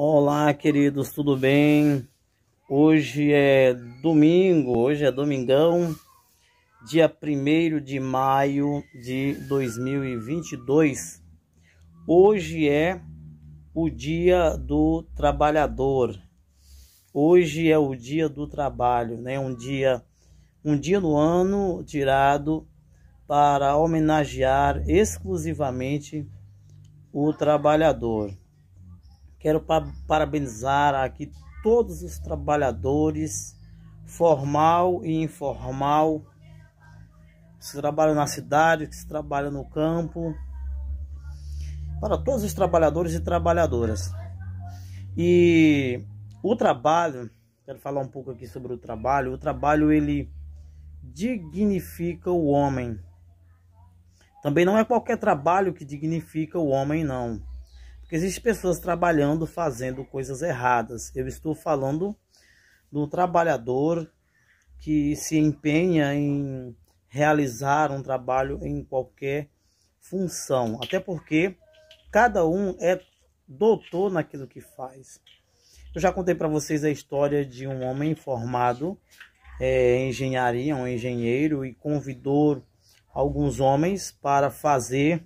Olá, queridos, tudo bem? Hoje é domingo, hoje é domingão, dia 1 de maio de 2022. Hoje é o dia do trabalhador. Hoje é o dia do trabalho, né? Um dia um dia no ano tirado para homenagear exclusivamente o trabalhador. Quero parabenizar aqui todos os trabalhadores, formal e informal, que se trabalham na cidade, que se trabalham no campo, para todos os trabalhadores e trabalhadoras. E o trabalho, quero falar um pouco aqui sobre o trabalho. O trabalho ele dignifica o homem. Também não é qualquer trabalho que dignifica o homem, não. Porque existem pessoas trabalhando, fazendo coisas erradas. Eu estou falando do trabalhador que se empenha em realizar um trabalho em qualquer função. Até porque cada um é doutor naquilo que faz. Eu já contei para vocês a história de um homem formado é, em engenharia, um engenheiro, e convidou alguns homens para fazer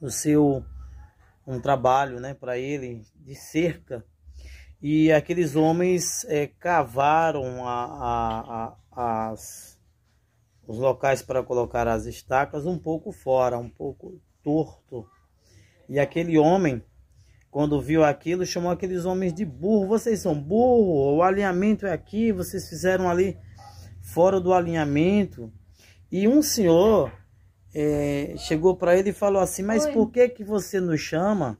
o seu um trabalho né, para ele de cerca. E aqueles homens é, cavaram a, a, a, as, os locais para colocar as estacas um pouco fora, um pouco torto. E aquele homem, quando viu aquilo, chamou aqueles homens de burro. Vocês são burro, o alinhamento é aqui, vocês fizeram ali fora do alinhamento. E um senhor é, chegou para ele e falou assim: Mas Oi. por que, que você nos chama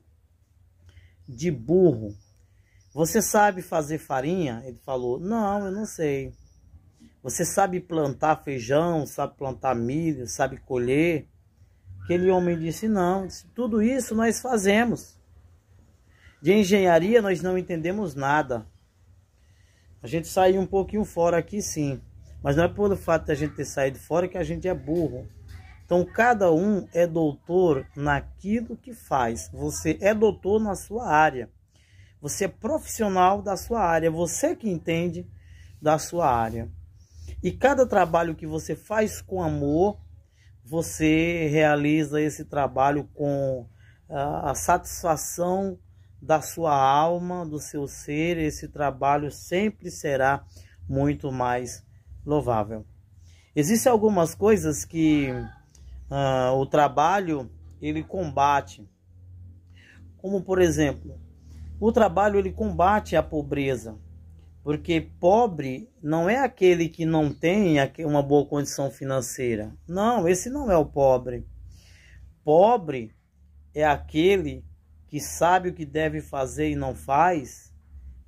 de burro? Você sabe fazer farinha? Ele falou: Não, eu não sei. Você sabe plantar feijão, sabe plantar milho, sabe colher? Aquele homem disse: Não, disse, tudo isso nós fazemos. De engenharia nós não entendemos nada. A gente saiu um pouquinho fora aqui, sim. Mas não é pelo fato de a gente ter saído fora que a gente é burro. Então, cada um é doutor naquilo que faz. Você é doutor na sua área. Você é profissional da sua área. Você que entende da sua área. E cada trabalho que você faz com amor, você realiza esse trabalho com ah, a satisfação da sua alma, do seu ser. Esse trabalho sempre será muito mais louvável. Existem algumas coisas que ah, o trabalho ele combate. Como por exemplo, o trabalho ele combate a pobreza, porque pobre não é aquele que não tem uma boa condição financeira. Não, esse não é o pobre. Pobre é aquele que sabe o que deve fazer e não faz,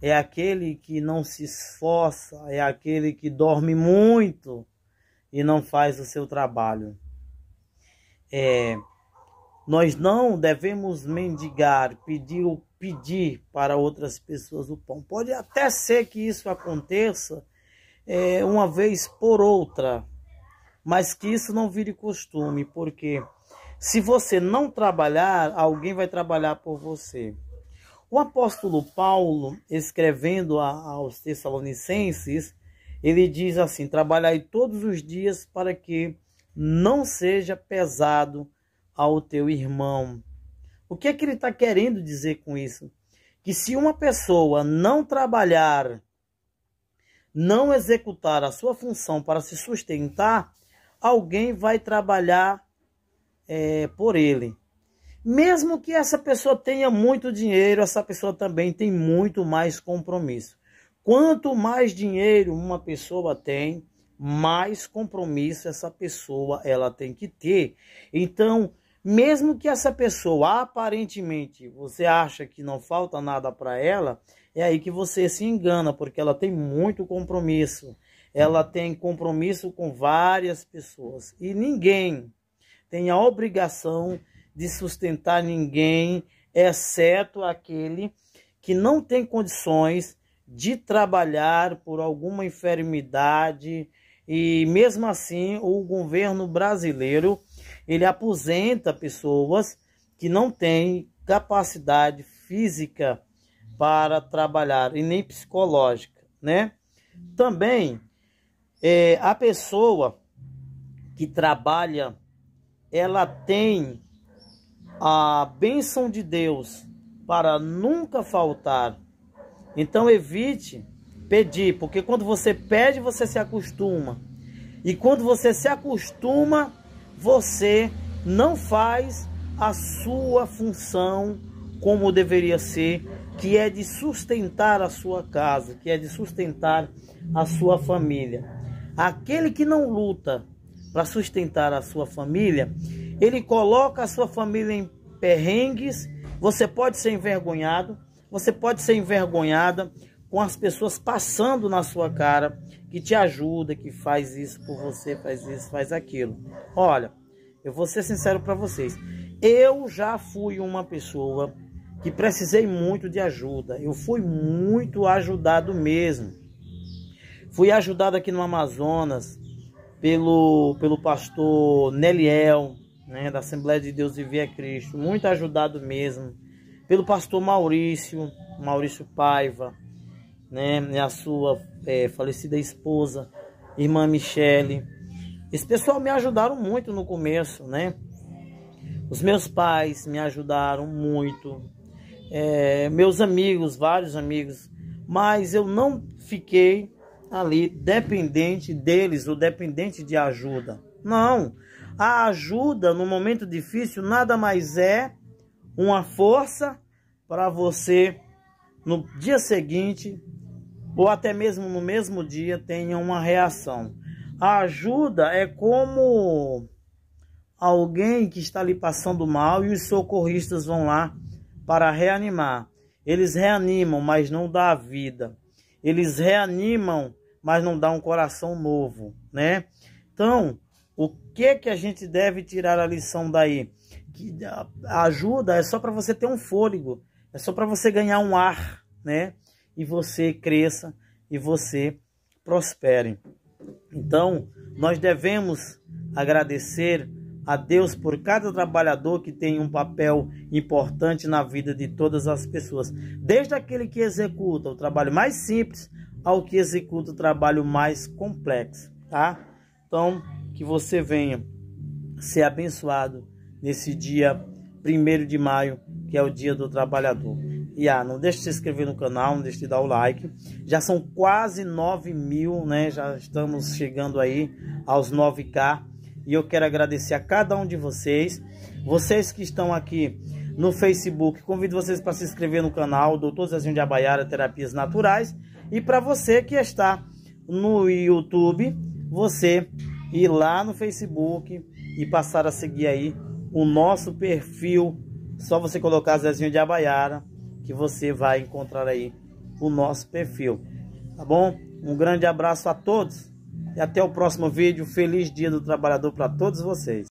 é aquele que não se esforça, é aquele que dorme muito e não faz o seu trabalho é, nós não devemos mendigar, pedir ou pedir para outras pessoas o pão. Pode até ser que isso aconteça é, uma vez por outra, mas que isso não vire costume, porque se você não trabalhar, alguém vai trabalhar por você. O apóstolo Paulo, escrevendo a, aos Tessalonicenses, ele diz assim: Trabalhai todos os dias para que não seja pesado ao teu irmão. O que é que ele está querendo dizer com isso? Que se uma pessoa não trabalhar, não executar a sua função para se sustentar, alguém vai trabalhar é, por ele. Mesmo que essa pessoa tenha muito dinheiro, essa pessoa também tem muito mais compromisso. Quanto mais dinheiro uma pessoa tem, mais compromisso essa pessoa ela tem que ter. Então, mesmo que essa pessoa aparentemente você acha que não falta nada para ela, é aí que você se engana, porque ela tem muito compromisso. Ela tem compromisso com várias pessoas e ninguém tem a obrigação de sustentar ninguém, exceto aquele que não tem condições de trabalhar por alguma enfermidade, e mesmo assim, o governo brasileiro ele aposenta pessoas que não têm capacidade física para trabalhar e nem psicológica, né? Também é, a pessoa que trabalha, ela tem a bênção de Deus para nunca faltar. Então evite Pedir, porque quando você pede, você se acostuma. E quando você se acostuma, você não faz a sua função como deveria ser, que é de sustentar a sua casa, que é de sustentar a sua família. Aquele que não luta para sustentar a sua família, ele coloca a sua família em perrengues. Você pode ser envergonhado, você pode ser envergonhada, com as pessoas passando na sua cara que te ajuda, que faz isso por você, faz isso, faz aquilo. Olha, eu vou ser sincero para vocês. Eu já fui uma pessoa que precisei muito de ajuda. Eu fui muito ajudado mesmo. Fui ajudado aqui no Amazonas pelo, pelo pastor Neliel, né, da Assembleia de Deus e Via Cristo, muito ajudado mesmo, pelo pastor Maurício, Maurício Paiva, né, é a sua é, falecida esposa, irmã Michele. Esse pessoal me ajudaram muito no começo, né? Os meus pais me ajudaram muito, é, meus amigos, vários amigos, mas eu não fiquei ali dependente deles ou dependente de ajuda. Não, a ajuda no momento difícil nada mais é uma força para você no dia seguinte ou até mesmo no mesmo dia tenha uma reação. A ajuda é como alguém que está ali passando mal e os socorristas vão lá para reanimar. Eles reanimam, mas não dá a vida. Eles reanimam, mas não dá um coração novo, né? Então, o que que a gente deve tirar a lição daí? Que a ajuda é só para você ter um fôlego, é só para você ganhar um ar, né? e você cresça e você prospere. Então, nós devemos agradecer a Deus por cada trabalhador que tem um papel importante na vida de todas as pessoas, desde aquele que executa o trabalho mais simples ao que executa o trabalho mais complexo, tá? Então, que você venha ser abençoado nesse dia 1 de maio, que é o Dia do Trabalhador. E ah, não deixe de se inscrever no canal, não deixe de dar o like. Já são quase 9 mil, né? Já estamos chegando aí aos 9K. E eu quero agradecer a cada um de vocês. Vocês que estão aqui no Facebook, convido vocês para se inscrever no canal Doutor Zezinho de Abaiara Terapias Naturais. E para você que está no YouTube, você ir lá no Facebook e passar a seguir aí o nosso perfil. Só você colocar Zezinho de Abaiara que você vai encontrar aí o nosso perfil. Tá bom? Um grande abraço a todos e até o próximo vídeo. Feliz Dia do Trabalhador para todos vocês.